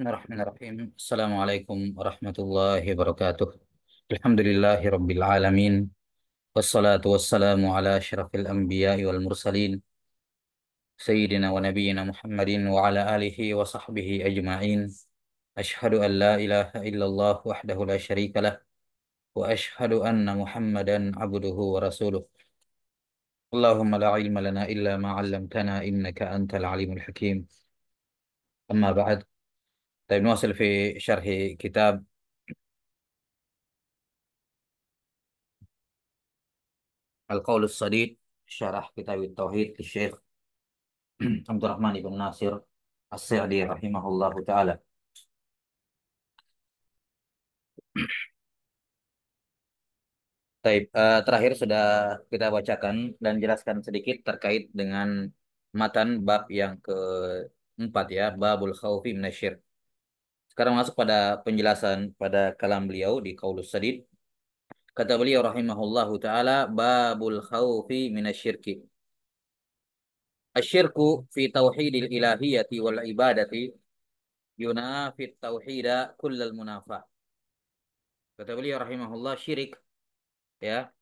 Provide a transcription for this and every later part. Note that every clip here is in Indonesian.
بسم الله الرحمن الرحيم السلام عليكم ورحمة الله وبركاته الحمد لله رب العالمين والصلاة والسلام على أشرف الأنبياء والمرسلين سيدنا ونبينا محمد وعلى آله وصحبه أجمعين أشهد أن لا إله إلا الله وحده لا شريك له وأشهد أن محمدا عبده ورسوله اللهم لا علم لنا إلا ما علمتنا إنك أنت العليم الحكيم أما بعد طيب نواصل في شرح كتاب القول الصديق شرح كتاب التوحيد للشيخ عبد الرحمن بن ناصر الصعدي رحمه الله تعالى طيب terakhir sudah kita bacakan dan jelaskan sedikit terkait dengan matan bab yang keempat ya, babul khawfi minasyirk. Sekarang masuk pada penjelasan pada kalam beliau di Qaulus Sadid. Kata beliau rahimahullahu taala babul khaufi minasyirki. Asyirku fi tauhidil ilahiyati wal ibadati yunafi tauhida kullal munafa. Kata beliau rahimahullah syirik ya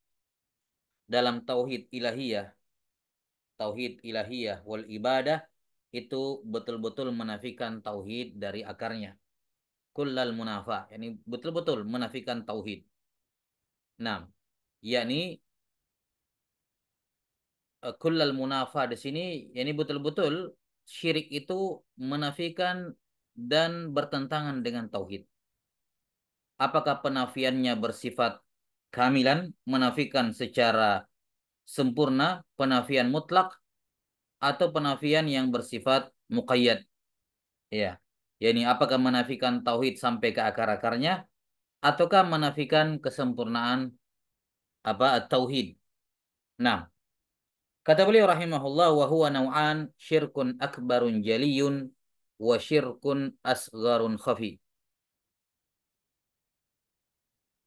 dalam tauhid ilahiyah tauhid ilahiyah wal ibadah itu betul-betul menafikan tauhid dari akarnya kullal munafa yakni betul-betul menafikan tauhid. 6. yakni eh, kullal munafa di sini yakni betul-betul syirik itu menafikan dan bertentangan dengan tauhid. Apakah penafiannya bersifat kamilan, menafikan secara sempurna, penafian mutlak atau penafian yang bersifat muqayyad? Ya yakni apakah menafikan tauhid sampai ke akar-akarnya ataukah menafikan kesempurnaan apa tauhid. Nah, kata beliau rahimahullah wa huwa naw'an syirkun akbarun jaliyun wa syirkun asgharun khafi.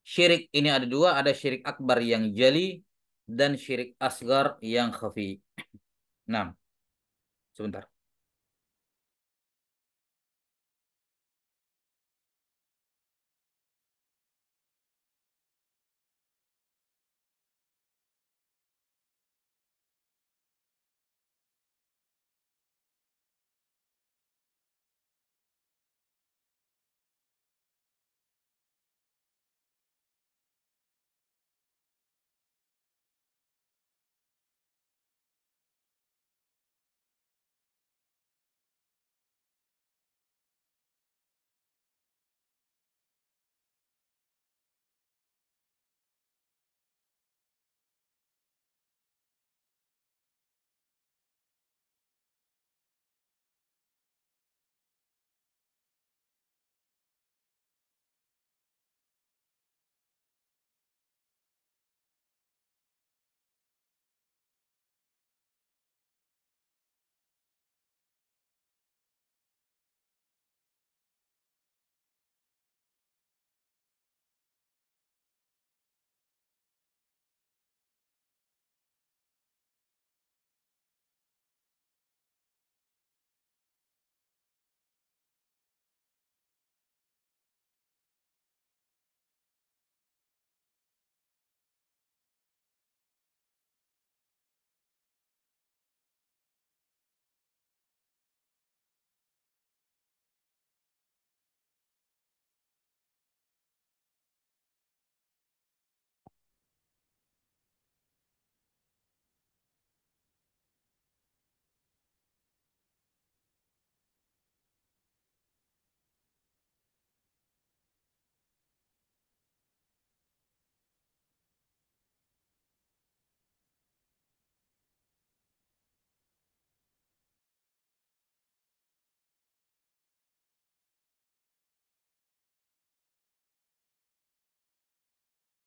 Syirik ini ada dua, ada syirik akbar yang jali dan syirik asgar yang khafi. Nah, sebentar.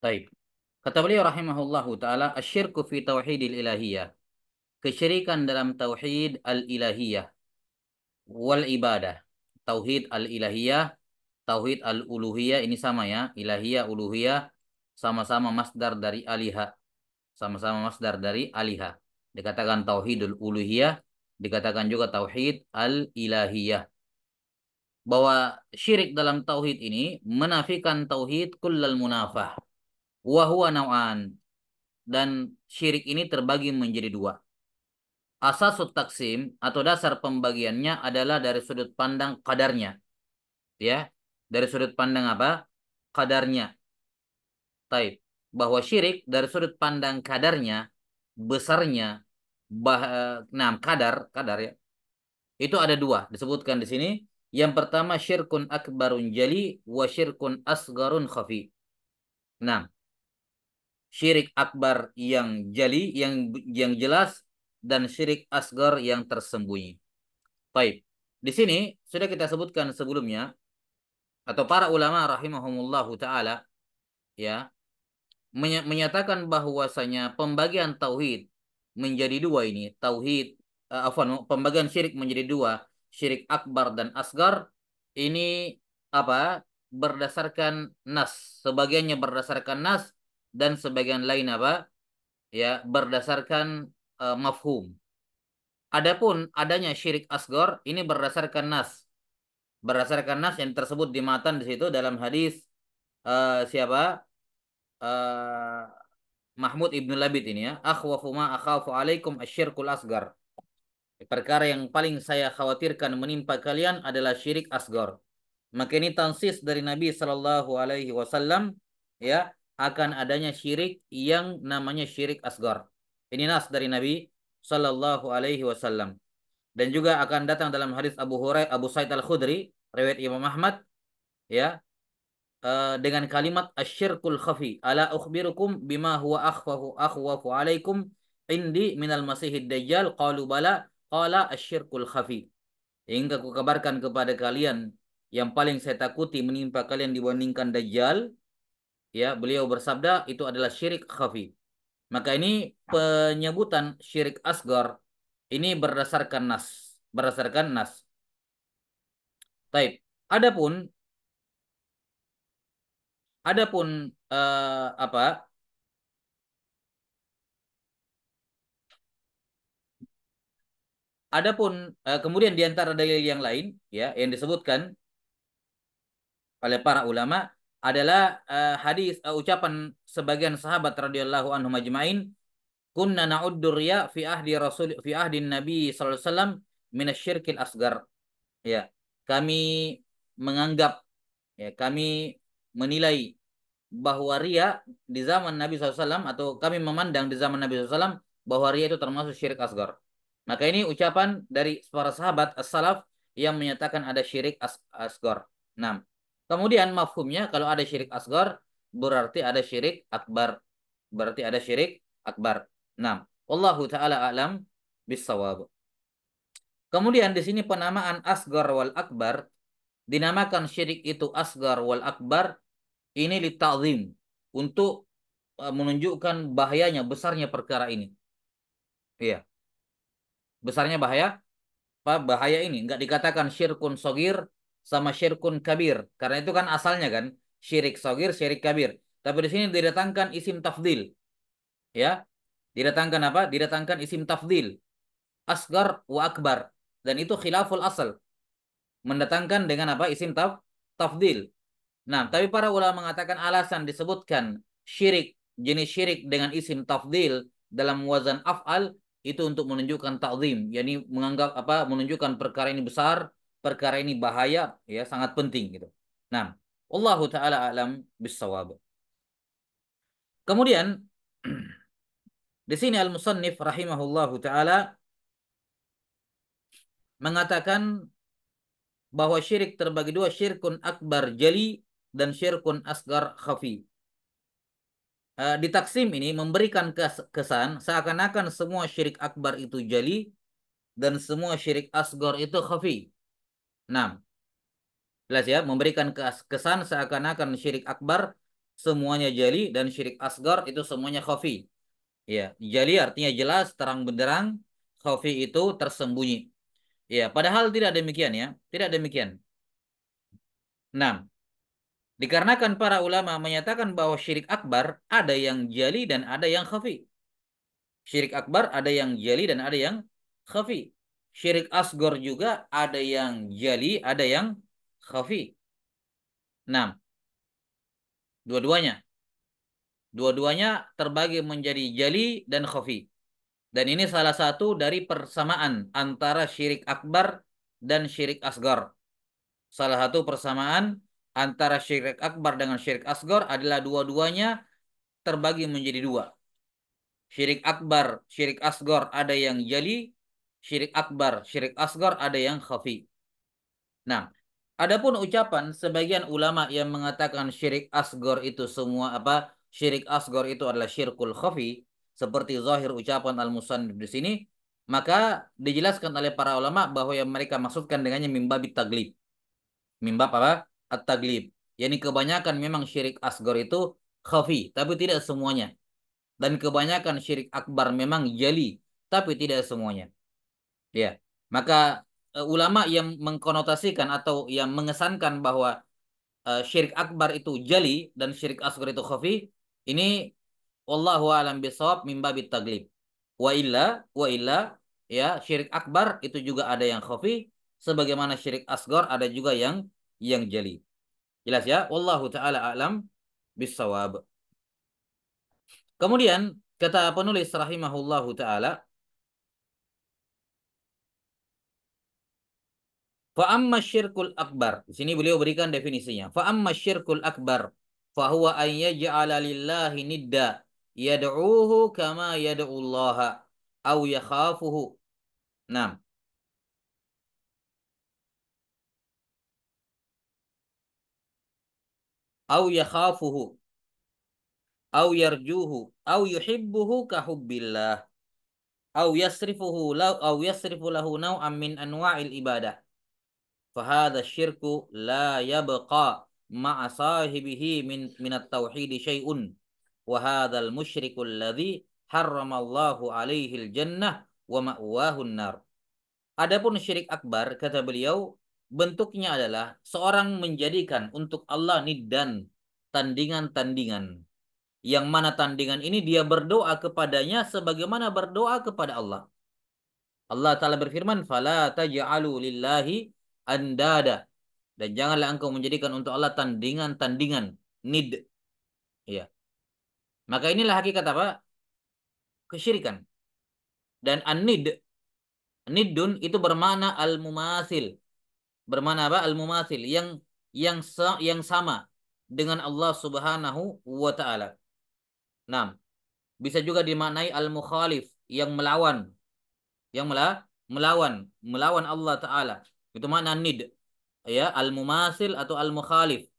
Baik. Kata beliau rahimahullahu taala asyirku fi tauhidil ilahiyah. Kesyirikan dalam tauhid al-ilahiyah wal ibadah. Tauhid al-ilahiyah, tauhid al-uluhiyah ini sama ya, ilahiyah uluhiyah sama-sama masdar dari aliha. Sama-sama masdar dari aliha. Dikatakan tauhidul uluhiyah, dikatakan juga tauhid al-ilahiyah. Bahwa syirik dalam tauhid ini menafikan tauhid kullal munafah Wahuwa nawan. Dan syirik ini terbagi menjadi dua. Asas taksim atau dasar pembagiannya adalah dari sudut pandang kadarnya. Ya, dari sudut pandang apa? Kadarnya. Taib. Bahwa syirik dari sudut pandang kadarnya, besarnya, bah, eh, nah, kadar, kadar ya. Itu ada dua disebutkan di sini. Yang pertama syirkun akbarun jali wa syirkun asgarun khafi. Nah, syirik akbar yang jali yang yang jelas dan syirik asgar yang tersembunyi. Baik. Di sini sudah kita sebutkan sebelumnya atau para ulama rahimahumullahu taala ya menyatakan bahwasanya pembagian tauhid menjadi dua ini, tauhid uh, eh, afan pembagian syirik menjadi dua, syirik akbar dan asgar ini apa? berdasarkan nas, sebagiannya berdasarkan nas, dan sebagian lain apa ya berdasarkan uh, mafhum. Adapun adanya syirik asgor ini berdasarkan nas. Berdasarkan nas yang tersebut di matan di situ dalam hadis uh, siapa? Uh, Mahmud Ibnu Labid ini ya. Akhwafu akhafu alaikum asyirkul asgar. Perkara yang paling saya khawatirkan menimpa kalian adalah syirik asgar. Maka ini tansis dari Nabi Shallallahu alaihi wasallam ya akan adanya syirik yang namanya syirik asgar. Ini nas dari Nabi Shallallahu Alaihi Wasallam. Dan juga akan datang dalam hadis Abu Hurairah Abu Sa'id Al Khudri riwayat Imam Ahmad ya eh, dengan kalimat asyirkul khafi ala ukhbirukum bima huwa akhwafu akhwafu alaikum indi minal masihid dajjal qalu bala qala asyirkul khafi hingga kukabarkan kepada kalian yang paling saya takuti menimpa kalian dibandingkan dajjal ya beliau bersabda itu adalah syirik khafi. Maka ini penyebutan syirik asgar ini berdasarkan nas, berdasarkan nas. Taib. Adapun adapun uh, apa? Adapun uh, kemudian diantara dalil yang lain ya yang disebutkan oleh para ulama adalah uh, hadis uh, ucapan sebagian sahabat radhiyallahu anhu majmain kunna na'uddu riya fi ahdi rasul fi ahdi nabi sallallahu alaihi wasallam min asyirkil asgar ya kami menganggap ya kami menilai bahwa ria di zaman Nabi SAW atau kami memandang di zaman Nabi SAW bahwa ria itu termasuk syirik asgar. Maka ini ucapan dari para sahabat as-salaf yang menyatakan ada syirik as asgar. 6. Kemudian mafhumnya kalau ada syirik asgar berarti ada syirik akbar. Berarti ada syirik akbar. Nah, Allahu taala alam bisawab. Kemudian di sini penamaan asgar wal akbar dinamakan syirik itu asgar wal akbar ini litazim untuk eh, menunjukkan bahayanya besarnya perkara ini. Iya. Besarnya bahaya apa bahaya ini enggak dikatakan syirkun sogir sama syirkun kabir. Karena itu kan asalnya kan syirik sogir, syirik kabir. Tapi di sini didatangkan isim tafdil. Ya. Didatangkan apa? Didatangkan isim tafdil. Asgar wa akbar. Dan itu khilaful asal. Mendatangkan dengan apa? Isim taf tafdil. Nah, tapi para ulama mengatakan alasan disebutkan syirik, jenis syirik dengan isim tafdil dalam wazan af'al itu untuk menunjukkan ta'zim, yakni menganggap apa menunjukkan perkara ini besar perkara ini bahaya ya sangat penting gitu. Nah, Allah taala alam bisawab. Kemudian di sini al-musannif rahimahullahu taala mengatakan bahwa syirik terbagi dua syirkun akbar jali dan syirkun asgar khafi. E, di taksim ini memberikan kesan seakan-akan semua syirik akbar itu jali dan semua syirik asgar itu khafi. 6. Jelas ya, memberikan kesan seakan-akan syirik akbar semuanya jali dan syirik asgar itu semuanya khafi. Ya, jali artinya jelas, terang benderang, khafi itu tersembunyi. Ya, padahal tidak demikian ya, tidak demikian. 6. Dikarenakan para ulama menyatakan bahwa syirik akbar ada yang jali dan ada yang khafi. Syirik akbar ada yang jali dan ada yang khafi syirik asgor juga ada yang jali, ada yang khafi. 6. Dua-duanya. Dua-duanya terbagi menjadi jali dan khafi. Dan ini salah satu dari persamaan antara syirik akbar dan syirik asgor. Salah satu persamaan antara syirik akbar dengan syirik asgor adalah dua-duanya terbagi menjadi dua. Syirik akbar, syirik asgor ada yang jali, syirik akbar, syirik asgar, ada yang khafi. Nah, adapun ucapan sebagian ulama yang mengatakan syirik asgar itu semua apa? Syirik asgar itu adalah syirkul khafi seperti zahir ucapan al-musannif di sini, maka dijelaskan oleh para ulama bahwa yang mereka maksudkan dengannya mimba bitaglib. Mimba apa? At-taglib. Yani kebanyakan memang syirik asgar itu khafi, tapi tidak semuanya. Dan kebanyakan syirik akbar memang jali, tapi tidak semuanya. Ya. Maka uh, ulama yang mengkonotasikan atau yang mengesankan bahwa uh, syirik akbar itu jali dan syirik asghar itu khafi, ini wallahu alam bisawab mimba taglib. Wa illa wa illa ya syirik akbar itu juga ada yang khafi sebagaimana syirik asghar ada juga yang yang jali. Jelas ya? Wallahu taala alam bisawab. Kemudian kata penulis rahimahullahu taala Fa'amma syirkul akbar. Di sini beliau berikan definisinya. Fa'amma syirkul akbar. Fahuwa an yaj'ala lillahi nidda. Yad'uhu kama allaha. Au yakhafuhu. Nah. Au yakhafuhu. Au yarjuhu. Au yuhibbuhu kahubbillah. Au yasrifuhu au yasrifu lahu naw'an min anwa'il ibadah فهذا الشرك لا يبقى مع صاحبه من من التوحيد شيء وهذا المشرك الذي alladhi الله عليه الجنة wa ma'wahu Adapun syirik akbar kata beliau bentuknya adalah seorang menjadikan untuk Allah niddan tandingan-tandingan yang mana tandingan ini dia berdoa kepadanya sebagaimana berdoa kepada Allah. Allah taala berfirman فَلَا تَجْعَلُوا لِلَّهِ andada dan janganlah engkau menjadikan untuk Allah tandingan-tandingan nid ya maka inilah hakikat apa kesyirikan dan an-nid nidun itu bermakna al-mumasil bermakna apa al-mumasil yang yang sa yang sama dengan Allah Subhanahu wa taala. bisa juga dimaknai al-mukhalif yang melawan yang melawan melawan Allah taala itu makna nid. Ya, al-mumasil atau al-mukhalif.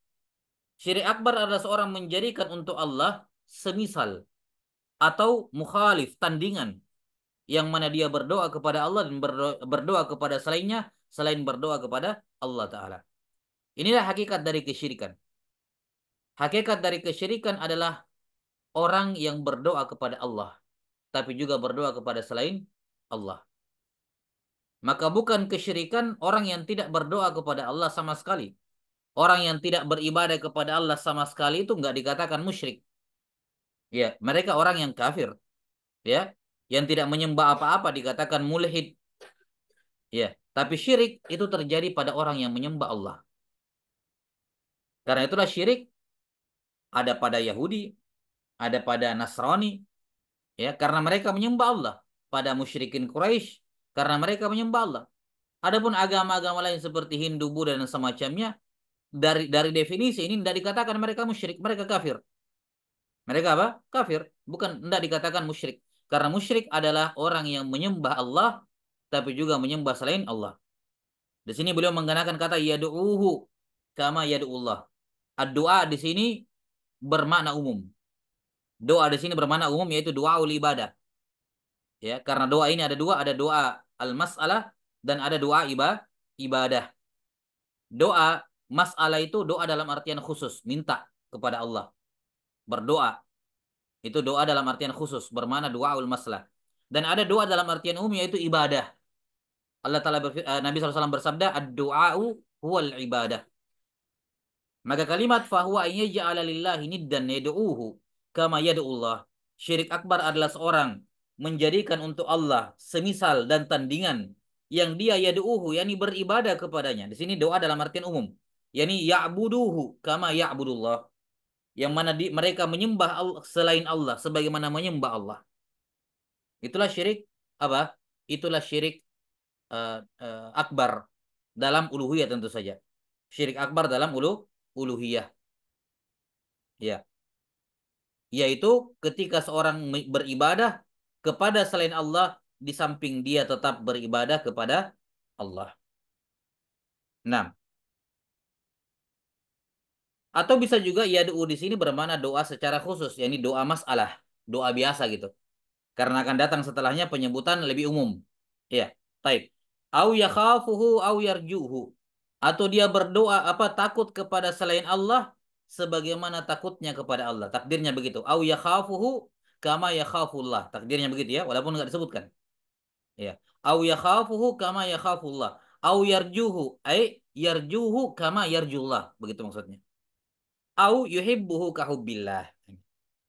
Syirik akbar adalah seorang menjadikan untuk Allah semisal atau mukhalif, tandingan. Yang mana dia berdoa kepada Allah dan berdoa, berdoa kepada selainnya, selain berdoa kepada Allah Ta'ala. Inilah hakikat dari kesyirikan. Hakikat dari kesyirikan adalah orang yang berdoa kepada Allah, tapi juga berdoa kepada selain Allah. Maka bukan kesyirikan orang yang tidak berdoa kepada Allah sama sekali. Orang yang tidak beribadah kepada Allah sama sekali itu nggak dikatakan musyrik. Ya, mereka orang yang kafir. Ya, yang tidak menyembah apa-apa dikatakan mulhid. Ya, tapi syirik itu terjadi pada orang yang menyembah Allah. Karena itulah syirik ada pada Yahudi, ada pada Nasrani, ya karena mereka menyembah Allah pada musyrikin Quraisy karena mereka menyembah Allah. Adapun agama-agama lain seperti Hindu, Buddha dan semacamnya dari dari definisi ini tidak dikatakan mereka musyrik, mereka kafir. Mereka apa? Kafir, bukan tidak dikatakan musyrik. Karena musyrik adalah orang yang menyembah Allah tapi juga menyembah selain Allah. Di sini beliau menggunakan kata yad'uhu kama yad'ullah. doa di sini bermakna umum. Doa di sini bermakna umum yaitu doa ibadah. Ya, karena doa ini ada dua, ada doa al-mas'alah dan ada doa iba, ibadah. Doa mas'alah itu doa dalam artian khusus, minta kepada Allah. Berdoa. Itu doa dalam artian khusus, bermana doa ul masalah Dan ada doa dalam artian umum yaitu ibadah. Allah Ta'ala eh, Nabi SAW bersabda, Ad-du'a'u huwal ibadah. Maka kalimat fahuwa yaj'ala lillahi niddan yad'uhu kama yad'ullah. Syirik akbar adalah seorang menjadikan untuk Allah semisal dan tandingan yang dia yadu'uhu yakni beribadah kepadanya. Di sini doa dalam artian umum. yakni ya'buduhu kama ya'budullah. Yang mana di, mereka menyembah Allah, selain Allah sebagaimana menyembah Allah. Itulah syirik apa? Itulah syirik uh, uh, akbar dalam uluhiyah tentu saja. Syirik akbar dalam ulu uluhiyah. Ya. Yaitu ketika seorang beribadah kepada selain Allah di samping dia tetap beribadah kepada Allah. 6. Atau bisa juga yadu di sini bermakna doa secara khusus, yakni doa masalah, doa biasa gitu. Karena akan datang setelahnya penyebutan lebih umum. Ya, baik. Au yakhafuhu au yarjuhu. Atau dia berdoa apa takut kepada selain Allah sebagaimana takutnya kepada Allah. Takdirnya begitu. Au yakhafuhu kama yakhafullah. Takdirnya begitu ya, walaupun nggak disebutkan. Ya. Au yakhafuhu kama yakhafullah. Au yarjuhu, ay yarjuhu kama yarjullah. Begitu maksudnya. Au yuhibbuhu kahubillah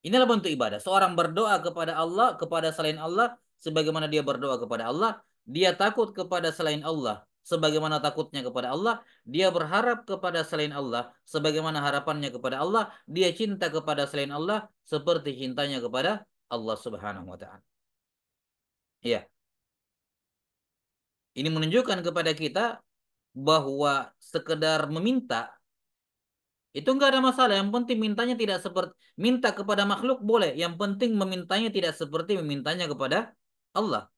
Inilah bentuk ibadah. Seorang berdoa kepada Allah, kepada selain Allah, sebagaimana dia berdoa kepada Allah, dia takut kepada selain Allah sebagaimana takutnya kepada Allah, dia berharap kepada selain Allah, sebagaimana harapannya kepada Allah, dia cinta kepada selain Allah seperti cintanya kepada Allah Subhanahu wa taala. Iya. Ini menunjukkan kepada kita bahwa sekedar meminta itu enggak ada masalah. Yang penting mintanya tidak seperti minta kepada makhluk boleh. Yang penting memintanya tidak seperti memintanya kepada Allah.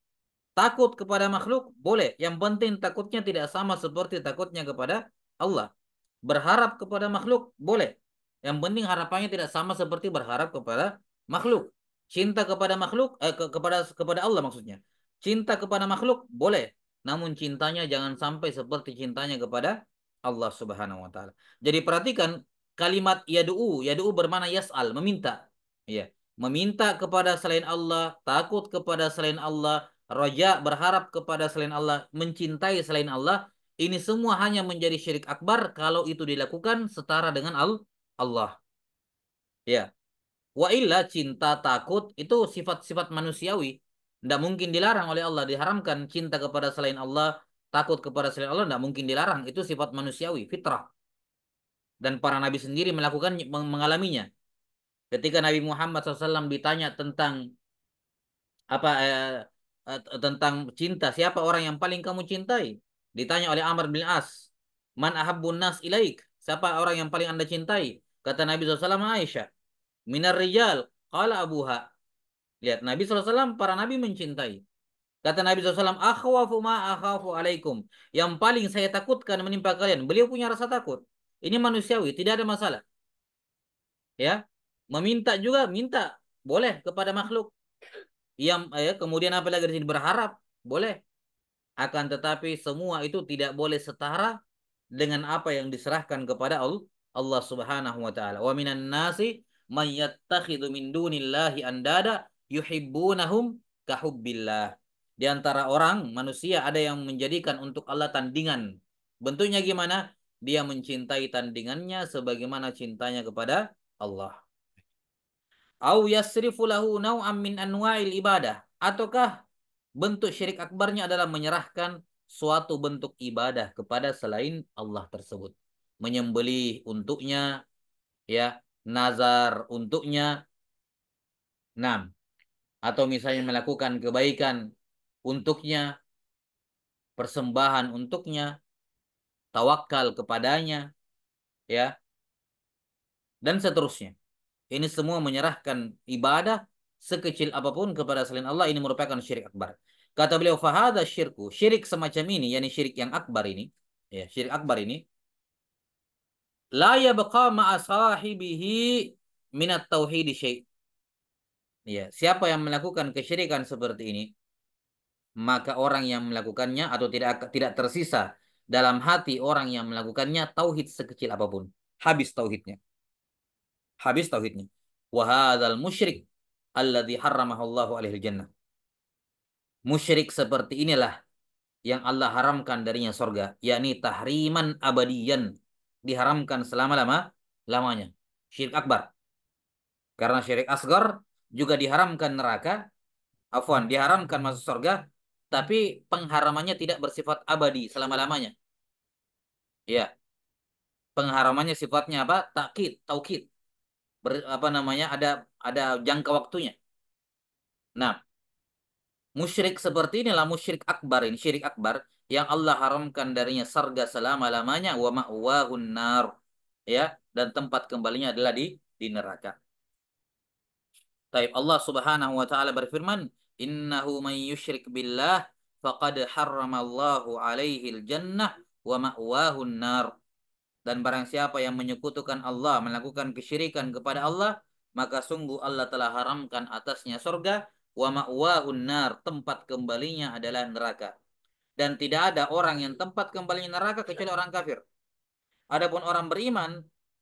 Takut kepada makhluk boleh. Yang penting takutnya tidak sama seperti takutnya kepada Allah. Berharap kepada makhluk boleh. Yang penting harapannya tidak sama seperti berharap kepada makhluk. Cinta kepada makhluk eh, ke kepada kepada Allah maksudnya. Cinta kepada makhluk boleh, namun cintanya jangan sampai seperti cintanya kepada Allah Subhanahu wa taala. Jadi perhatikan kalimat yad'u, yad'u bermana yas'al, meminta. Ya, meminta kepada selain Allah, takut kepada selain Allah, roja berharap kepada selain Allah, mencintai selain Allah, ini semua hanya menjadi syirik akbar kalau itu dilakukan setara dengan al Allah. Ya. Wa illa cinta takut itu sifat-sifat manusiawi. Tidak mungkin dilarang oleh Allah. Diharamkan cinta kepada selain Allah, takut kepada selain Allah tidak mungkin dilarang. Itu sifat manusiawi, fitrah. Dan para nabi sendiri melakukan mengalaminya. Ketika Nabi Muhammad SAW ditanya tentang apa eh, Eh, tentang cinta. Siapa orang yang paling kamu cintai? Ditanya oleh Amr bin As. Man ahabbun nas ilaik? Siapa orang yang paling anda cintai? Kata Nabi SAW Aisyah. Minar rijal. Qala abuha. Lihat, Nabi SAW, para Nabi mencintai. Kata Nabi SAW, Akhwafu ma akhwafu alaikum. Yang paling saya takutkan menimpa kalian. Beliau punya rasa takut. Ini manusiawi, tidak ada masalah. Ya, Meminta juga, minta. Boleh kepada makhluk yang ya, eh, kemudian apalagi di sini berharap boleh akan tetapi semua itu tidak boleh setara dengan apa yang diserahkan kepada Allah Allah Subhanahu wa taala wa minan nasi may yattakhidhu min dunillahi andada yuhibbunahum kahubbillah di antara orang manusia ada yang menjadikan untuk Allah tandingan bentuknya gimana dia mencintai tandingannya sebagaimana cintanya kepada Allah Au yasrifu lahu naw'an min anwa'il ibadah. Ataukah bentuk syirik akbarnya adalah menyerahkan suatu bentuk ibadah kepada selain Allah tersebut. Menyembelih untuknya, ya, nazar untuknya. enam, Atau misalnya melakukan kebaikan untuknya, persembahan untuknya, tawakal kepadanya, ya, dan seterusnya. Ini semua menyerahkan ibadah sekecil apapun kepada selain Allah ini merupakan syirik akbar. Kata beliau Fahadah syirku, syirik semacam ini yakni syirik yang akbar ini, ya syirik akbar ini la yabqa ma'a sahibihi minat tauhid syai'. Ya, siapa yang melakukan kesyirikan seperti ini maka orang yang melakukannya atau tidak tidak tersisa dalam hati orang yang melakukannya tauhid sekecil apapun habis tauhidnya habis tauhidnya wahadal musyrik alladhi harramahullahu alaihi jannah musyrik seperti inilah yang Allah haramkan darinya sorga yakni tahriman abadiyan diharamkan selama-lama lamanya syirik akbar karena syirik asgar juga diharamkan neraka afwan diharamkan masuk sorga tapi pengharamannya tidak bersifat abadi selama-lamanya ya pengharamannya sifatnya apa takid taukit ber, apa namanya ada ada jangka waktunya. Nah, musyrik seperti inilah musyrik akbar ini syirik akbar yang Allah haramkan darinya sarga selama-lamanya wa ma'wahun nar ya dan tempat kembalinya adalah di di neraka. Taib Allah Subhanahu wa taala berfirman, "Innahu may yusyrik billah faqad harramallahu alaihi al-jannah wa ma'wahun nar." Dan barang siapa yang menyekutukan Allah, melakukan kesyirikan kepada Allah, maka sungguh Allah telah haramkan atasnya surga, wa ma'wa'un nar, tempat kembalinya adalah neraka. Dan tidak ada orang yang tempat kembalinya neraka kecuali orang kafir. Adapun orang beriman,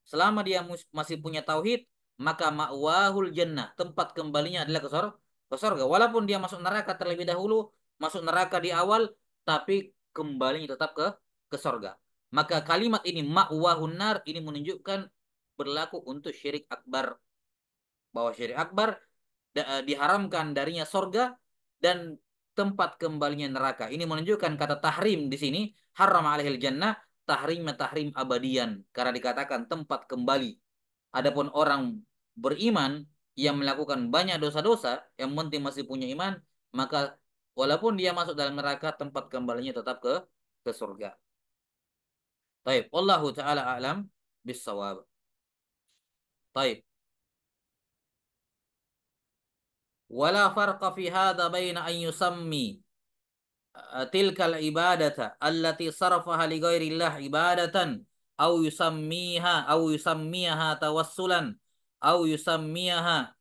selama dia masih punya tauhid, maka ma'wahul jannah, tempat kembalinya adalah ke surga, Walaupun dia masuk neraka terlebih dahulu, masuk neraka di awal, tapi kembalinya tetap ke ke surga. Maka kalimat ini ma'wahun nar ini menunjukkan berlaku untuk syirik akbar. Bahwa syirik akbar eh, diharamkan darinya sorga dan tempat kembalinya neraka. Ini menunjukkan kata tahrim di sini haram alaihil jannah tahrimnya tahrim abadian karena dikatakan tempat kembali. Adapun orang beriman yang melakukan banyak dosa-dosa yang penting masih punya iman maka walaupun dia masuk dalam neraka tempat kembalinya tetap ke ke surga. طيب والله تعالى أعلم بالصواب طيب ولا فرق في هذا بين أن يسمي آه، تلك العبادة التي صرفها لغير الله عبادة أو يسميها أو يسميها توسلا أو يسميها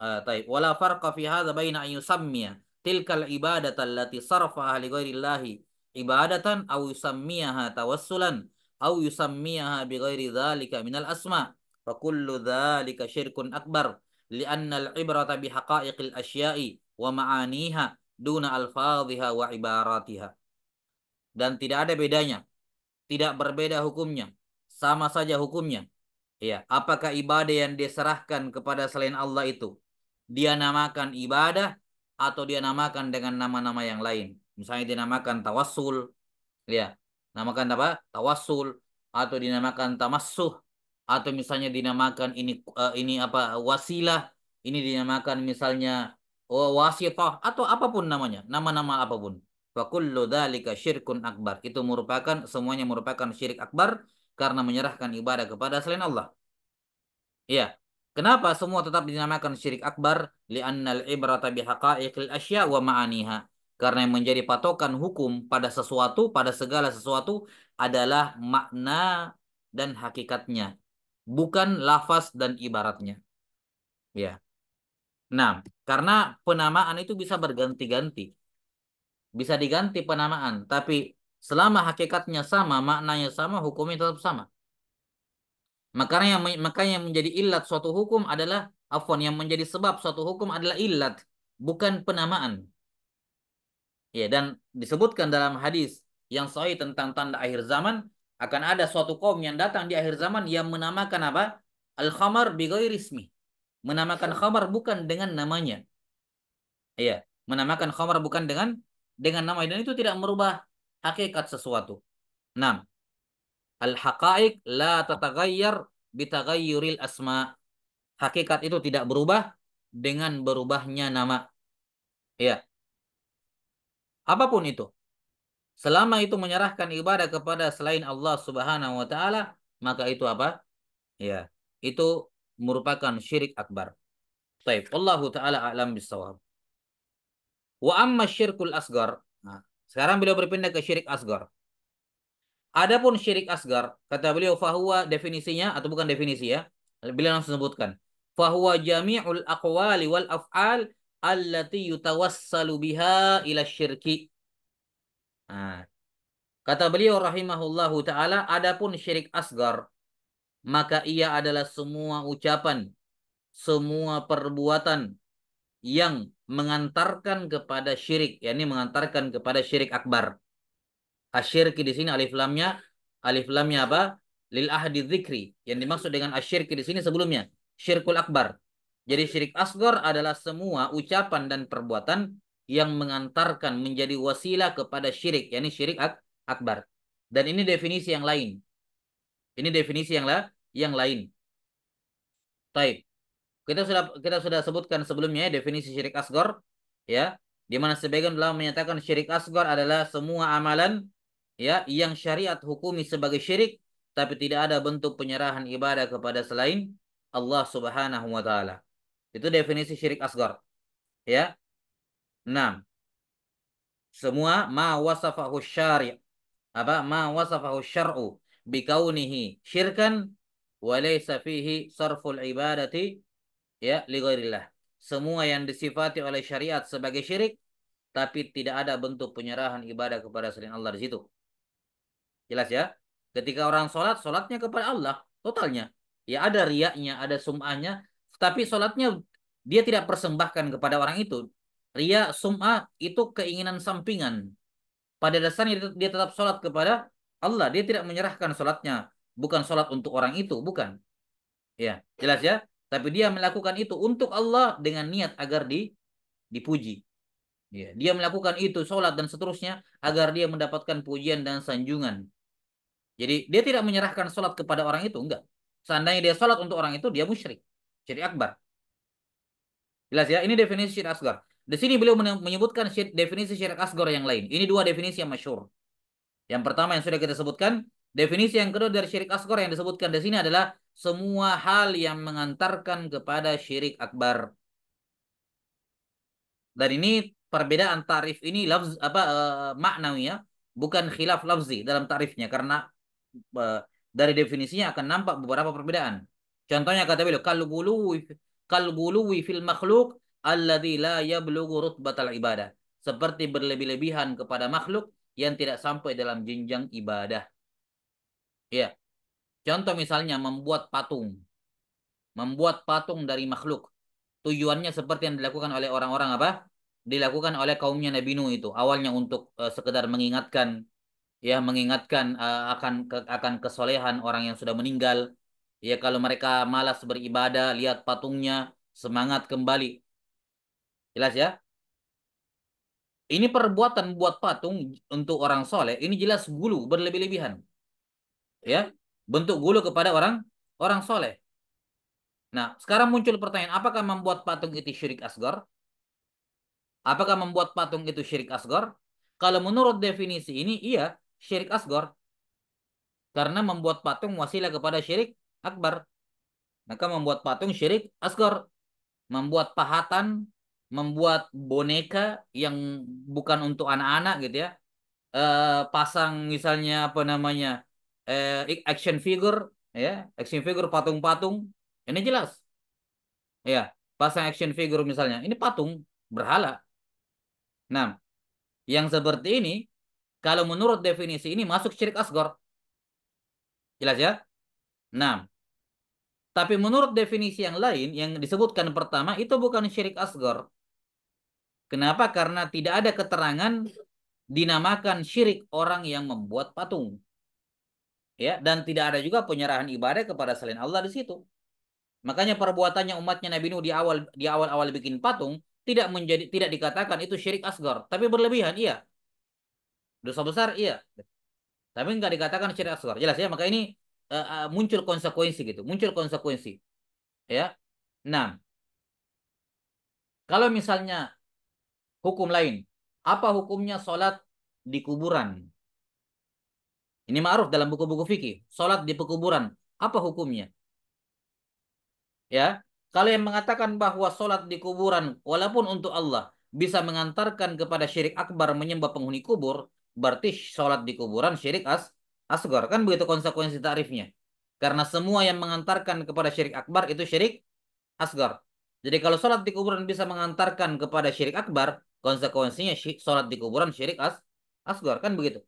آه طيب ولا فرق في هذا بين أن يسمي تلك العبادة التي صرفها لغير الله ibadatan au yusammiyaha tawassulan au yusammiyaha bighairi dzalika minal asma fa kullu dzalika syirkun akbar li'anna al-ibrata bi haqa'iqil asya'i wa ma'aniha duna alfadhiha wa ibaratiha dan tidak ada bedanya tidak berbeda hukumnya sama saja hukumnya ya apakah ibadah yang diserahkan kepada selain Allah itu dia namakan ibadah atau dia namakan dengan nama-nama yang lain misalnya dinamakan tawasul, ya namakan apa tawasul atau dinamakan tamasuh atau misalnya dinamakan ini uh, ini apa wasilah ini dinamakan misalnya oh, wasitah atau apapun namanya nama-nama apapun fakullu dzalika syirkun akbar itu merupakan semuanya merupakan syirik akbar karena menyerahkan ibadah kepada selain Allah Ya, kenapa semua tetap dinamakan syirik akbar li'annal ibrata bihaqa'iqil asya wa ma'aniha karena yang menjadi patokan hukum pada sesuatu, pada segala sesuatu adalah makna dan hakikatnya. Bukan lafaz dan ibaratnya. Ya. Nah, karena penamaan itu bisa berganti-ganti. Bisa diganti penamaan, tapi selama hakikatnya sama, maknanya sama, hukumnya tetap sama. Makanya yang makanya yang menjadi illat suatu hukum adalah afon yang menjadi sebab suatu hukum adalah illat, bukan penamaan. Ya, dan disebutkan dalam hadis yang sahih tentang tanda akhir zaman akan ada suatu kaum yang datang di akhir zaman yang menamakan apa? Al-khamar bigairismi. Menamakan khamar bukan dengan namanya. Iya, menamakan khamar bukan dengan dengan nama dan itu tidak merubah hakikat sesuatu. 6. Al-haqa'iq la tataghayyar bitaghayyuril asma. Hakikat itu tidak berubah dengan berubahnya nama. Ya, apapun itu. Selama itu menyerahkan ibadah kepada selain Allah Subhanahu wa taala, maka itu apa? Ya, itu merupakan syirik akbar. Baik, Allah taala alam bisawab. Wa amma syirkul asgar. Nah, sekarang beliau berpindah ke syirik asgar. Adapun syirik asgar, kata beliau fahuwa definisinya atau bukan definisi ya. Beliau langsung sebutkan. Fahuwa jami'ul aqwali wal af'al allati yutawassalu biha ila syirki. Nah, kata beliau rahimahullahu taala adapun syirik asgar maka ia adalah semua ucapan semua perbuatan yang mengantarkan kepada syirik yakni mengantarkan kepada syirik akbar asyirki di sini alif lamnya alif lamnya apa lil ahdi dzikri yang dimaksud dengan asyirki di sini sebelumnya syirkul akbar jadi syirik asgor adalah semua ucapan dan perbuatan yang mengantarkan menjadi wasilah kepada syirik, yakni syirik ak akbar. Dan ini definisi yang lain. Ini definisi yang la yang lain. Taib. Kita sudah kita sudah sebutkan sebelumnya ya, definisi syirik asgor, ya, di mana sebagian ulama menyatakan syirik asgor adalah semua amalan ya yang syariat hukumi sebagai syirik tapi tidak ada bentuk penyerahan ibadah kepada selain Allah Subhanahu wa taala. Itu definisi syirik asgar. Ya. 6. Semua ma wasafahu syari' apa ma wasafahu syar'u bikaunihi syirkan wa laysa fihi sarful ibadati ya li Semua yang disifati oleh syariat sebagai syirik tapi tidak ada bentuk penyerahan ibadah kepada selain Allah di situ. Jelas ya? Ketika orang sholat, sholatnya kepada Allah totalnya. Ya ada riaknya, ada sum'ahnya, tapi sholatnya dia tidak persembahkan kepada orang itu. Ria, sum'ah itu keinginan sampingan. Pada dasarnya dia tetap sholat kepada Allah. Dia tidak menyerahkan sholatnya. Bukan sholat untuk orang itu, bukan. Ya, jelas ya. Tapi dia melakukan itu untuk Allah dengan niat agar di, dipuji. Ya, dia melakukan itu, sholat dan seterusnya, agar dia mendapatkan pujian dan sanjungan. Jadi dia tidak menyerahkan sholat kepada orang itu, enggak. Seandainya dia sholat untuk orang itu, dia musyrik syirik akbar. Jelas ya, ini definisi syirik asgar. Di sini beliau menyebutkan definisi syirik asgar yang lain. Ini dua definisi yang masyur. Yang pertama yang sudah kita sebutkan, definisi yang kedua dari syirik asgar yang disebutkan di sini adalah semua hal yang mengantarkan kepada syirik akbar. Dan ini perbedaan tarif ini lafz apa e, maknawi ya, bukan khilaf lafzi dalam tarifnya karena e, dari definisinya akan nampak beberapa perbedaan. Contohnya kata beliau kalbului kalbului fil makhluk alladzi la yablughu rutbatal ibadah. Seperti berlebih-lebihan kepada makhluk yang tidak sampai dalam jenjang ibadah. Ya. Contoh misalnya membuat patung. Membuat patung dari makhluk. Tujuannya seperti yang dilakukan oleh orang-orang apa? Dilakukan oleh kaumnya Nabi Nuh itu. Awalnya untuk uh, sekedar mengingatkan ya mengingatkan uh, akan ke, akan kesolehan orang yang sudah meninggal Ya kalau mereka malas beribadah, lihat patungnya, semangat kembali. Jelas ya? Ini perbuatan buat patung untuk orang soleh, ini jelas gulu berlebih-lebihan. Ya, bentuk gulu kepada orang orang soleh. Nah, sekarang muncul pertanyaan, apakah membuat patung itu syirik asgar? Apakah membuat patung itu syirik asgar? Kalau menurut definisi ini, iya, syirik asgar. Karena membuat patung wasilah kepada syirik akbar. Maka membuat patung syirik Asgar. Membuat pahatan, membuat boneka yang bukan untuk anak-anak gitu ya. E, pasang misalnya apa namanya e, action figure ya action figure patung-patung ini jelas ya pasang action figure misalnya ini patung berhala nah yang seperti ini kalau menurut definisi ini masuk syirik asgor jelas ya nah tapi menurut definisi yang lain yang disebutkan pertama itu bukan syirik asgar. Kenapa? Karena tidak ada keterangan dinamakan syirik orang yang membuat patung. Ya, dan tidak ada juga penyerahan ibadah kepada selain Allah di situ. Makanya perbuatannya umatnya Nabi Nuh di awal di awal-awal bikin patung tidak menjadi tidak dikatakan itu syirik asgar. tapi berlebihan iya. Dosa besar iya. Tapi nggak dikatakan syirik asgar. Jelas ya, maka ini uh, muncul konsekuensi gitu, muncul konsekuensi. Ya. Nah, kalau misalnya hukum lain, apa hukumnya sholat di kuburan? Ini ma'ruf dalam buku-buku fikih, sholat di pekuburan, apa hukumnya? Ya, kalau yang mengatakan bahwa sholat di kuburan walaupun untuk Allah bisa mengantarkan kepada syirik akbar menyembah penghuni kubur, berarti sholat di kuburan syirik as Asgar kan begitu konsekuensi tarifnya karena semua yang mengantarkan kepada syirik akbar itu syirik Asgar, jadi kalau sholat di kuburan bisa mengantarkan kepada syirik akbar konsekuensinya sholat di kuburan syirik as Asgar kan begitu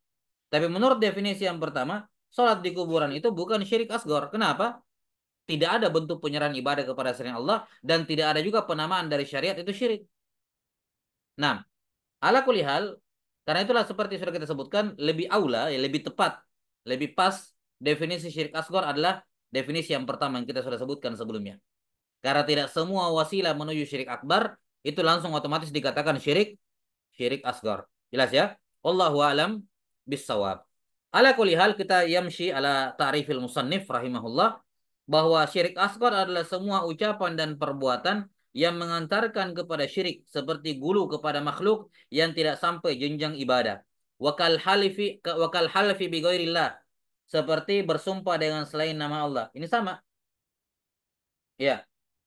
tapi menurut definisi yang pertama sholat di kuburan itu bukan syirik Asgar, kenapa tidak ada bentuk penyerahan ibadah kepada selain Allah dan tidak ada juga penamaan dari syariat itu syirik. Nah, ala kulihal, karena itulah seperti sudah kita sebutkan, lebih aula, ya lebih tepat lebih pas definisi syirik asgor adalah definisi yang pertama yang kita sudah sebutkan sebelumnya. Karena tidak semua wasilah menuju syirik akbar itu langsung otomatis dikatakan syirik syirik asgor. Jelas ya? Wallahu alam bisawab. Ala kulli hal kita yamshi ala ta'rifil musannif rahimahullah bahwa syirik asgor adalah semua ucapan dan perbuatan yang mengantarkan kepada syirik seperti gulu kepada makhluk yang tidak sampai jenjang ibadah wakal halifi wakal halifi bi seperti bersumpah dengan selain nama Allah. Ini sama. Ya.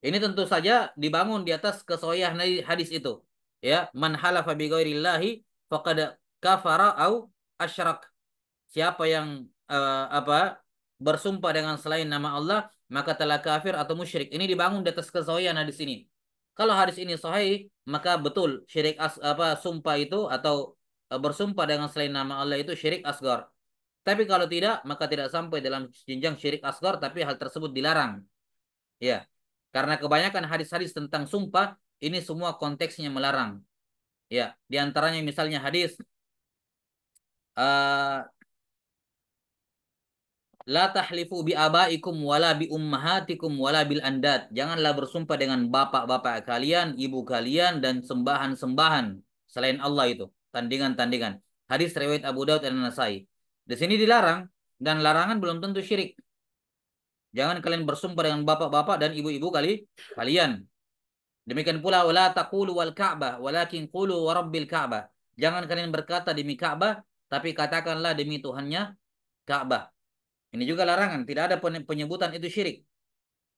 Ini tentu saja dibangun di atas kesoyah hadis itu. Ya, man halafa bi faqad kafara au asyrak. Siapa yang uh, apa bersumpah dengan selain nama Allah maka telah kafir atau musyrik. Ini dibangun di atas kesoyah hadis ini. Kalau hadis ini sahih, maka betul syirik as, apa sumpah itu atau Eh, bersumpah dengan selain nama Allah itu syirik asgar. Tapi kalau tidak, maka tidak sampai dalam jenjang syirik asgar, tapi hal tersebut dilarang. Ya, karena kebanyakan hadis-hadis tentang sumpah, ini semua konteksnya melarang. Ya, diantaranya misalnya hadis, uh, La tahlifu bi abaikum wala bi ummahatikum wala bil andad. Janganlah bersumpah dengan bapak-bapak kalian, ibu kalian dan sembahan-sembahan selain Allah itu tandingan-tandingan. Hadis riwayat Abu Daud dan Nasai. Di sini dilarang dan larangan belum tentu syirik. Jangan kalian bersumpah dengan bapak-bapak dan ibu-ibu kali kalian. Demikian pula wala taqulu wal Ka'bah walakin qulu wa rabbil Ka'bah. Jangan kalian berkata demi Ka'bah tapi katakanlah demi Tuhannya Ka'bah. Ini juga larangan, tidak ada penyebutan itu syirik.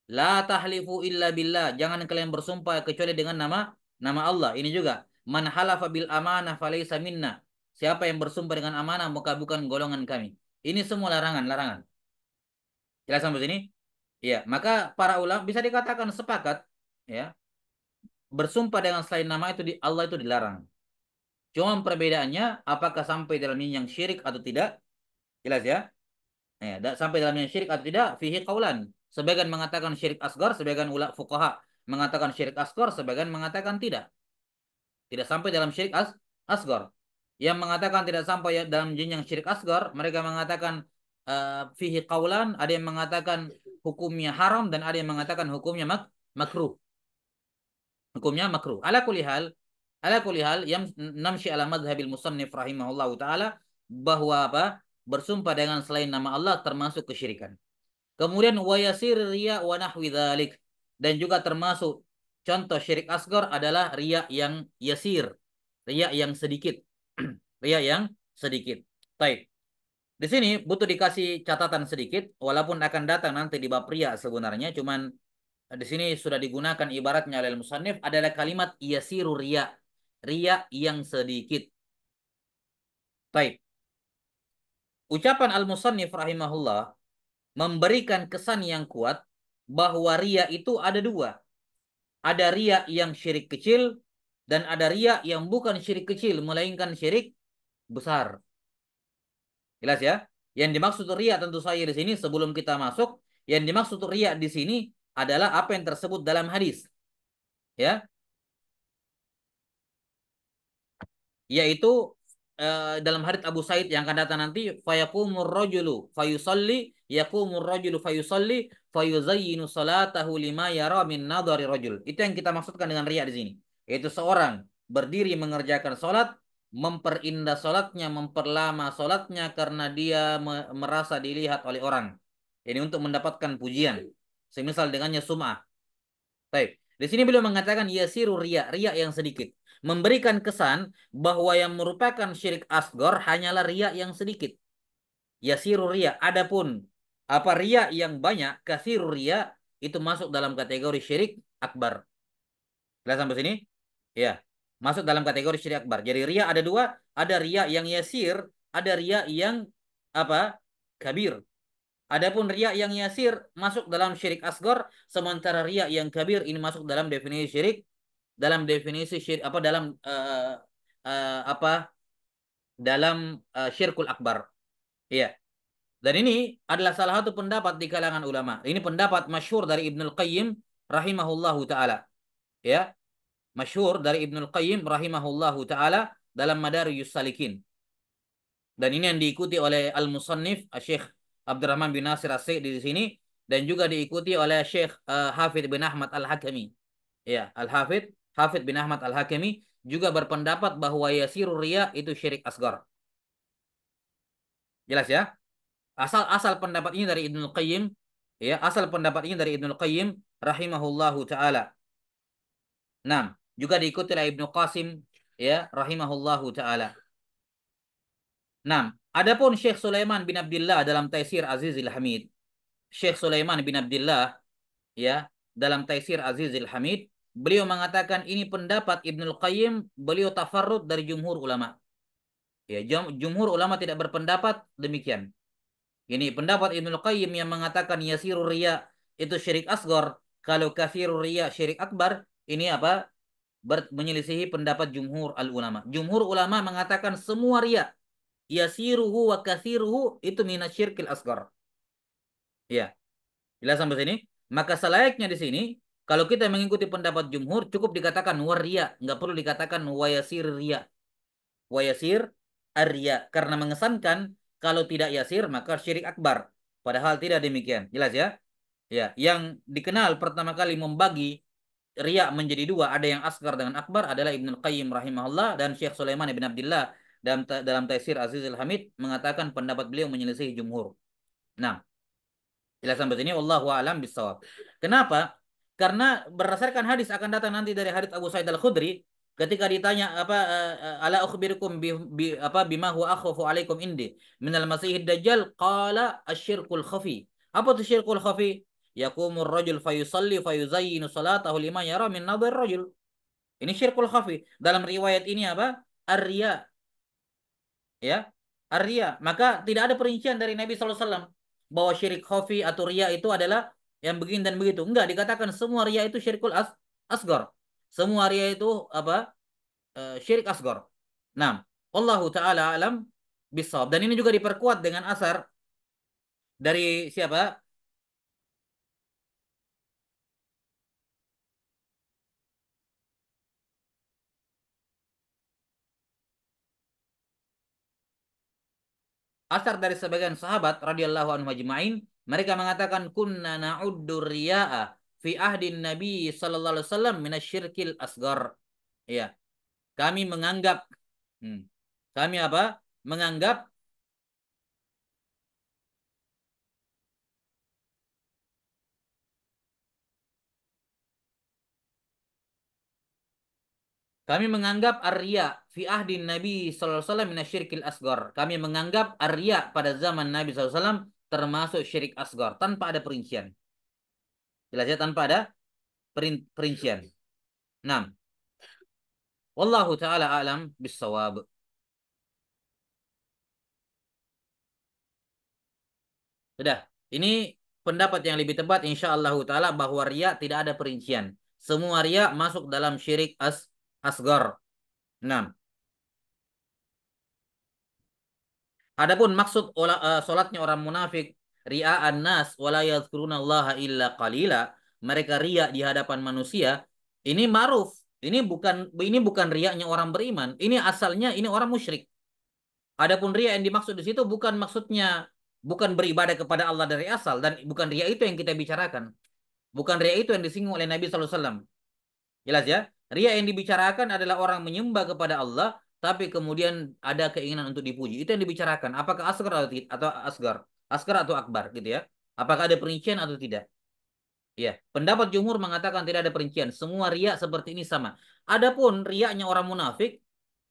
La tahlifu illa billah. Jangan kalian bersumpah kecuali dengan nama nama Allah. Ini juga Man halafa bil amanah falaysa minna. Siapa yang bersumpah dengan amanah maka bukan golongan kami. Ini semua larangan-larangan. Jelas sampai sini? Ya, maka para ulama bisa dikatakan sepakat ya. Bersumpah dengan selain nama itu di Allah itu dilarang. Cuma perbedaannya apakah sampai dalam ini yang syirik atau tidak? Jelas ya? Ya, sampai dalam yang syirik atau tidak fihi kaulan. Sebagian mengatakan syirik asgar, sebagian ulama fuqaha mengatakan syirik asgar, sebagian mengatakan tidak. Tidak sampai dalam syirik as asgar. Yang mengatakan tidak sampai dalam jin yang syirik asgar, mereka mengatakan uh, fihi kaulan ada yang mengatakan hukumnya haram dan ada yang mengatakan hukumnya mak makruh. Hukumnya makruh. Ala kulli hal, ala kulli hal yang namshi ala madhabil musannif rahimahullahu taala bahwa apa? bersumpah dengan selain nama Allah termasuk kesyirikan. Kemudian wayasir riya wa nahwi dan juga termasuk Contoh syirik asgor adalah riak yang yasir. Riak yang sedikit. riak yang sedikit. Baik. Di sini butuh dikasih catatan sedikit, walaupun akan datang nanti di bab sebenarnya, cuman di sini sudah digunakan ibaratnya oleh musannif adalah kalimat yasiru ria. riak yang sedikit. Baik. Ucapan al-musannif rahimahullah memberikan kesan yang kuat bahwa ria itu ada dua. Ada ria yang syirik kecil dan ada ria yang bukan syirik kecil melainkan syirik besar. Jelas ya? Yang dimaksud ria tentu saya di sini sebelum kita masuk, yang dimaksud ria di sini adalah apa yang tersebut dalam hadis. Ya. Yaitu eh, dalam hadis Abu Said yang akan datang nanti fayakumur rajulu fayusalli yakumur rajulu fayusalli fayuzayyinu salatahu lima yara min nadari rajul. Itu yang kita maksudkan dengan riya di sini. Yaitu seorang berdiri mengerjakan salat, memperindah salatnya, memperlama salatnya karena dia merasa dilihat oleh orang. Ini untuk mendapatkan pujian. Semisal dengannya sum'ah. Baik. Di sini beliau mengatakan yasiru riya, riya yang sedikit. Memberikan kesan bahwa yang merupakan syirik asgor hanyalah riya yang sedikit. Yasiru riya. Adapun apa ria yang banyak kasir ria itu masuk dalam kategori syirik akbar jelas sampai sini ya masuk dalam kategori syirik akbar jadi ria ada dua ada ria yang yasir ada ria yang apa kabir Adapun ria yang yasir masuk dalam syirik asgor, sementara ria yang kabir ini masuk dalam definisi syirik, dalam definisi syirik apa dalam uh, uh, apa dalam uh, syirkul akbar. Iya. Dan ini adalah salah satu pendapat di kalangan ulama. Ini pendapat masyur dari Ibnu Qayyim rahimahullahu taala. Ya. masyur dari Ibnu Qayyim rahimahullahu taala dalam Madarijus Yusalikin. Dan ini yang diikuti oleh Al-Musannif ah, Syekh Abdurrahman bin Nasir as di sini dan juga diikuti oleh Syekh uh, ah, Hafid bin Ahmad Al-Hakami. Ya, Al-Hafid Hafid bin Ahmad Al-Hakami juga berpendapat bahwa yasiru riya itu syirik asgar. Jelas ya? asal asal pendapat ini dari Ibnu Qayyim ya asal pendapat ini dari Ibnu Qayyim rahimahullahu taala nah juga diikuti oleh Ibnu Qasim ya rahimahullahu taala nah adapun Syekh Sulaiman bin Abdullah dalam Taisir Azizil Hamid Syekh Sulaiman bin Abdullah ya dalam Taisir Azizil Hamid beliau mengatakan ini pendapat Ibnu Qayyim beliau tafarrud dari jumhur ulama ya jumhur ulama tidak berpendapat demikian ini pendapat Ibnu Qayyim yang mengatakan yasiru riya itu syirik asgor, kalau kafiru riya syirik akbar, ini apa? Ber menyelisihi pendapat jumhur al ulama. Jumhur ulama mengatakan semua riya yasiruhu wa kathiruhu itu syirkil asgor. Ya. Jelas sampai sini? Maka selayaknya di sini kalau kita mengikuti pendapat jumhur cukup dikatakan waria, nggak perlu dikatakan wayasir ria. Wayasir arya karena mengesankan kalau tidak yasir, maka syirik akbar. Padahal tidak demikian. Jelas ya? Ya, yang dikenal pertama kali membagi riak menjadi dua, ada yang asgar dengan akbar adalah Ibnu Qayyim rahimahullah dan Syekh Sulaiman Ibn Abdullah dalam dalam tafsir Azizul Hamid mengatakan pendapat beliau menyelesaikan jumhur. Nah, jelas sampai sini Allah alam bisawab. Kenapa? Karena berdasarkan hadis akan datang nanti dari hadis Abu Sa'id Al-Khudri ketika ditanya apa eh, eh, ala ukhbirukum bi, bi apa bima huwa akhafu alaikum indi minal masihid dajjal qala asyirkul khafi apa itu syirkul khafi yakumur rajul fayusalli fayuzayyinu salatahu lima yara min nadhir rajul ini syirkul khafi dalam riwayat ini apa arya ya arya maka tidak ada perincian dari Nabi sallallahu alaihi wasallam bahwa syirik khafi atau riya itu adalah yang begini dan begitu enggak dikatakan semua riya itu syirkul as asgar semua ria itu apa? Eh, syirik asgor. Nah, Allah taala alam bisawab. Dan ini juga diperkuat dengan asar dari siapa? asar dari sebagian sahabat radhiyallahu anhu majma'in mereka mengatakan kunna na'uddu fi ahdin Nabi sallallahu alaihi wasallam minasyirkil asgar. Ya. Kami menganggap hmm, kami apa? Menganggap Kami menganggap arya fi ahdin Nabi sallallahu alaihi wasallam minasyirkil asgar. Kami menganggap arya pada zaman Nabi sallallahu alaihi wasallam termasuk syirik asgar tanpa ada perincian. Jelasnya tanpa ada perincian. 6. Wallahu taala alam bisawab. Sudah. Ini pendapat yang lebih tepat insyaallah taala bahwa riya tidak ada perincian. Semua riya masuk dalam syirik as asgar. 6. Adapun maksud uh, solatnya orang munafik Ria an-nas wala illa qalila. Mereka ria di hadapan manusia. Ini maruf. Ini bukan ini bukan riaknya orang beriman. Ini asalnya ini orang musyrik. Adapun ria yang dimaksud di situ bukan maksudnya bukan beribadah kepada Allah dari asal dan bukan ria itu yang kita bicarakan. Bukan ria itu yang disinggung oleh Nabi SAW. Jelas ya? Ria yang dibicarakan adalah orang menyembah kepada Allah tapi kemudian ada keinginan untuk dipuji. Itu yang dibicarakan. Apakah asgar atau asgar? Askar atau Akbar gitu ya. Apakah ada perincian atau tidak? Ya, pendapat jumhur mengatakan tidak ada perincian. Semua riak seperti ini sama. Adapun riaknya orang munafik,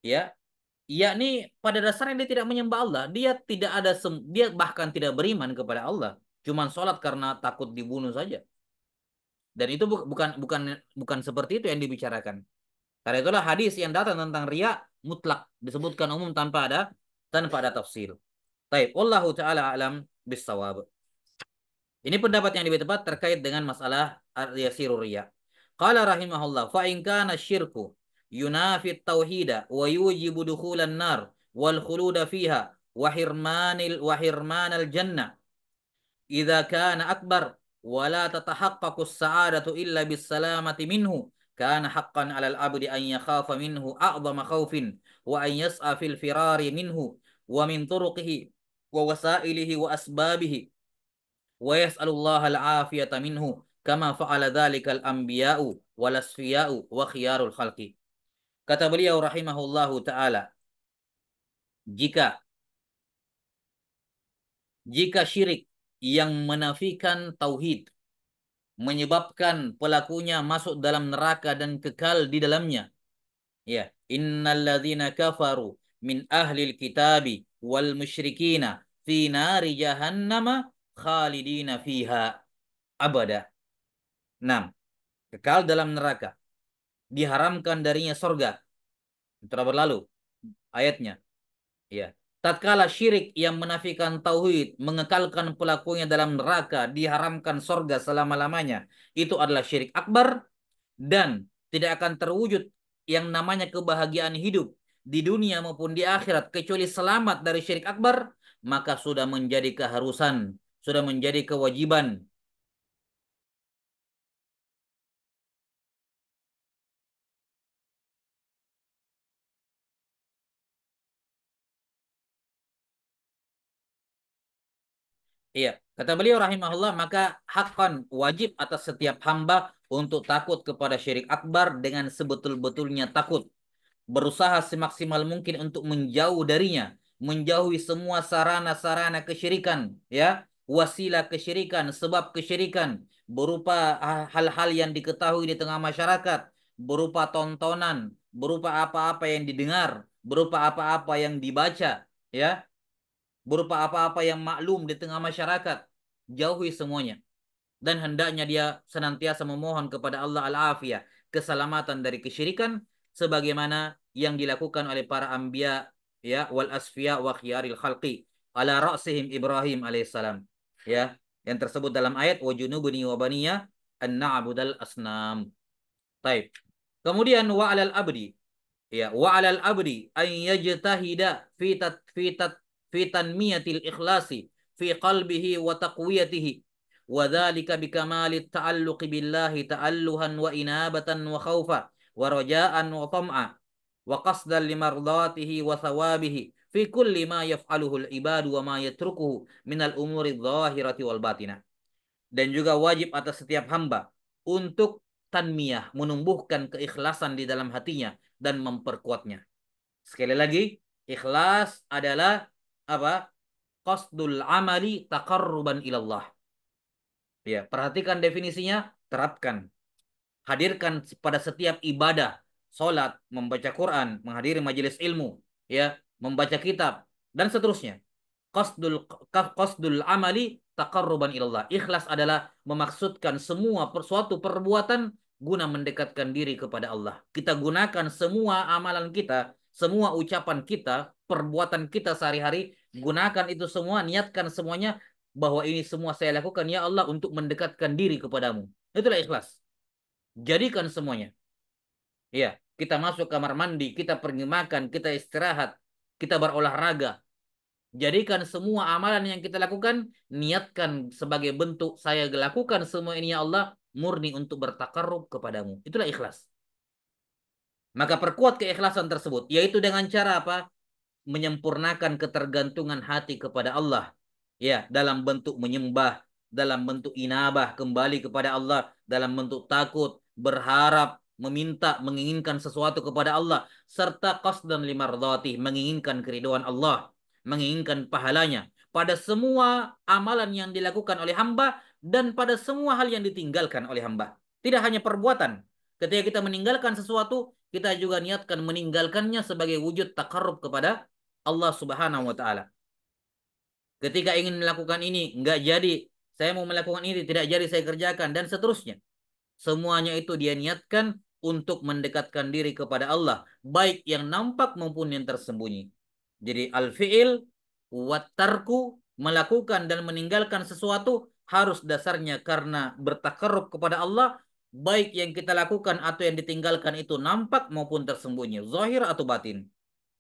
ya, yakni pada dasarnya dia tidak menyembah Allah, dia tidak ada sem, dia bahkan tidak beriman kepada Allah, cuman sholat karena takut dibunuh saja. Dan itu bu bukan bukan bukan seperti itu yang dibicarakan. Karena itulah hadis yang datang tentang riak mutlak disebutkan umum tanpa ada tanpa ada tafsir. Taib. Allahu taala alam bisawab. Ini pendapat yang lebih tepat terkait dengan masalah yasiru riya. Qala rahimahullah fa in kana syirku yunafi tauhida wa yujibu dukhulan nar wal khuluda fiha wa hirmanil wa hirmanal jannah idza kana akbar wa la tatahaqqaqu as-sa'adatu illa bis-salamati minhu kana haqqan al 'abdi an yakhafa minhu a'zama khawfin wa an yas'a fil firari minhu wa min turuqihi wa wasailihi wa asbabihi wa yas'alullah al-afiyata minhu kama fa'ala dhalika al-anbiya'u wal asfiya'u wa khiyarul khalqi. Kata beliau rahimahullahu taala, jika jika syirik yang menafikan tauhid menyebabkan pelakunya masuk dalam neraka dan kekal di dalamnya. Ya, innal ladzina kafaru min ahli alkitabi wal musyrikina fi nari jahannama khalidina fiha abada. 6. Kekal dalam neraka. Diharamkan darinya sorga. Telah berlalu ayatnya. Ya. Tatkala syirik yang menafikan tauhid, mengekalkan pelakunya dalam neraka, diharamkan sorga selama-lamanya. Itu adalah syirik akbar dan tidak akan terwujud yang namanya kebahagiaan hidup di dunia maupun di akhirat kecuali selamat dari syirik akbar, maka sudah menjadi keharusan, sudah menjadi kewajiban Iya, kata beliau rahimahullah maka hakon wajib atas setiap hamba untuk takut kepada syirik akbar dengan sebetul-betulnya takut berusaha semaksimal mungkin untuk menjauh darinya, menjauhi semua sarana-sarana kesyirikan, ya, wasilah kesyirikan, sebab kesyirikan berupa hal-hal yang diketahui di tengah masyarakat, berupa tontonan, berupa apa-apa yang didengar, berupa apa-apa yang dibaca, ya, berupa apa-apa yang maklum di tengah masyarakat, jauhi semuanya. Dan hendaknya dia senantiasa memohon kepada Allah al-afiyah, keselamatan dari kesyirikan sebagaimana yang dilakukan oleh para ambia ya wal asfiya wa khiyaril khalqi ala ra'sihim Ibrahim alaihissalam ya yang tersebut dalam ayat wajunubuni wa baniya an na'budal asnam. Taib. Kemudian wa alal abdi ya wa alal abdi ay yajtahida fi tat fi tat fi tanmiyatil ikhlasi fi qalbihi wa taqwiyatihi wa dzalika bikamali ta'alluqi billahi ta'alluhan wa inabatan wa khaufa wa wa tam'a wa qasdan limardatihi wa thawabihi fi kulli ma yaf'aluhu al-ibadu wa ma yatrukuhu minal umuri dhahirati wal batinah. Dan juga wajib atas setiap hamba untuk tanmiyah, menumbuhkan keikhlasan di dalam hatinya dan memperkuatnya. Sekali lagi, ikhlas adalah apa? Qasdul amali taqarruban ilallah. Ya, perhatikan definisinya, terapkan hadirkan pada setiap ibadah, solat, membaca Quran, menghadiri majelis ilmu, ya, membaca kitab dan seterusnya. Qasdul qasdul amali taqarruban ilallah. Ikhlas adalah memaksudkan semua suatu perbuatan guna mendekatkan diri kepada Allah. Kita gunakan semua amalan kita, semua ucapan kita, perbuatan kita sehari-hari, gunakan itu semua, niatkan semuanya bahwa ini semua saya lakukan ya Allah untuk mendekatkan diri kepadamu. Itulah ikhlas. Jadikan semuanya. ya kita masuk kamar mandi, kita pergi makan, kita istirahat, kita berolahraga. Jadikan semua amalan yang kita lakukan, niatkan sebagai bentuk saya lakukan semua ini ya Allah, murni untuk bertakarrub kepadamu. Itulah ikhlas. Maka perkuat keikhlasan tersebut, yaitu dengan cara apa? Menyempurnakan ketergantungan hati kepada Allah. Ya, dalam bentuk menyembah, dalam bentuk inabah kembali kepada Allah, dalam bentuk takut, berharap, meminta, menginginkan sesuatu kepada Allah serta qasdan limardati, menginginkan keriduan Allah, menginginkan pahalanya pada semua amalan yang dilakukan oleh hamba dan pada semua hal yang ditinggalkan oleh hamba. Tidak hanya perbuatan. Ketika kita meninggalkan sesuatu, kita juga niatkan meninggalkannya sebagai wujud takarub kepada Allah Subhanahu wa taala. Ketika ingin melakukan ini, nggak jadi. Saya mau melakukan ini, tidak jadi saya kerjakan dan seterusnya. Semuanya itu dia niatkan untuk mendekatkan diri kepada Allah, baik yang nampak maupun yang tersembunyi. Jadi al-fi'il watarku melakukan dan meninggalkan sesuatu harus dasarnya karena bertakarruf kepada Allah, baik yang kita lakukan atau yang ditinggalkan itu nampak maupun tersembunyi, zahir atau batin.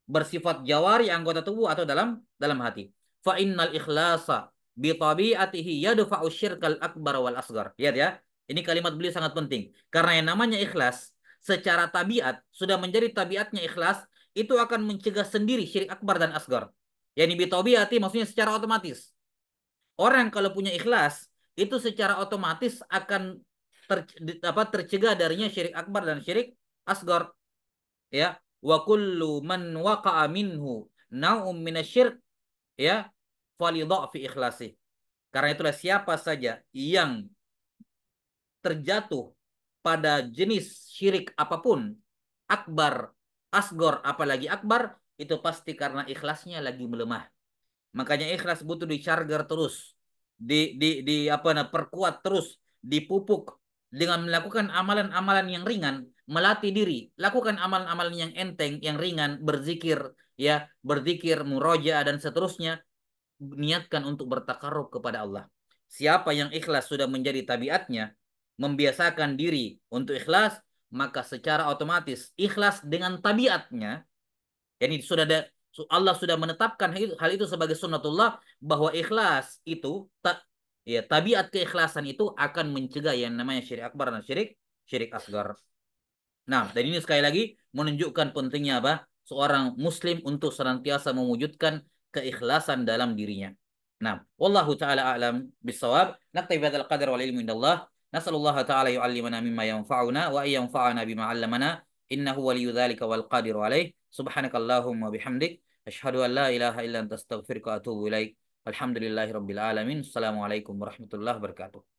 Bersifat jawari anggota tubuh atau dalam dalam hati. Fa innal ikhlasa bi tabiatihi yadfa'u syirkal akbar wal asgar. Lihat ya. Ini kalimat beliau sangat penting. Karena yang namanya ikhlas, secara tabiat, sudah menjadi tabiatnya ikhlas, itu akan mencegah sendiri syirik akbar dan asgar. ini bitabiati maksudnya secara otomatis. Orang kalau punya ikhlas, itu secara otomatis akan ter, apa, tercegah darinya syirik akbar dan syirik asgar. Ya, wa kullu man waqa'a minhu naum minasyirk ya falidha fi ikhlasih. Karena itulah siapa saja yang terjatuh pada jenis syirik apapun, akbar, asgor, apalagi akbar, itu pasti karena ikhlasnya lagi melemah. Makanya ikhlas butuh dicharger terus, di di di apa nah, perkuat terus, dipupuk dengan melakukan amalan-amalan yang ringan, melatih diri, lakukan amalan-amalan yang enteng, yang ringan, berzikir, ya, berzikir, muroja dan seterusnya, niatkan untuk bertakarub kepada Allah. Siapa yang ikhlas sudah menjadi tabiatnya, membiasakan diri untuk ikhlas, maka secara otomatis ikhlas dengan tabiatnya, yakni sudah ada Allah sudah menetapkan hal itu sebagai sunnatullah bahwa ikhlas itu tak ya tabiat keikhlasan itu akan mencegah yang namanya syirik akbar dan syirik syirik asgar. Nah, dan ini sekali lagi menunjukkan pentingnya apa? Seorang muslim untuk senantiasa mewujudkan keikhlasan dalam dirinya. Nah, wallahu taala a'lam bisawab. Naktabi hadzal qadar wal ilmu indallah. نسأل الله تعالى يعلمنا مما ينفعنا وأن ينفعنا بما علمنا إنه ولي ذلك والقادر عليه سبحانك اللهم وبحمدك أشهد أن لا إله إلا أنت أستغفرك وأتوب إليك الحمد لله رب العالمين السلام عليكم ورحمة الله وبركاته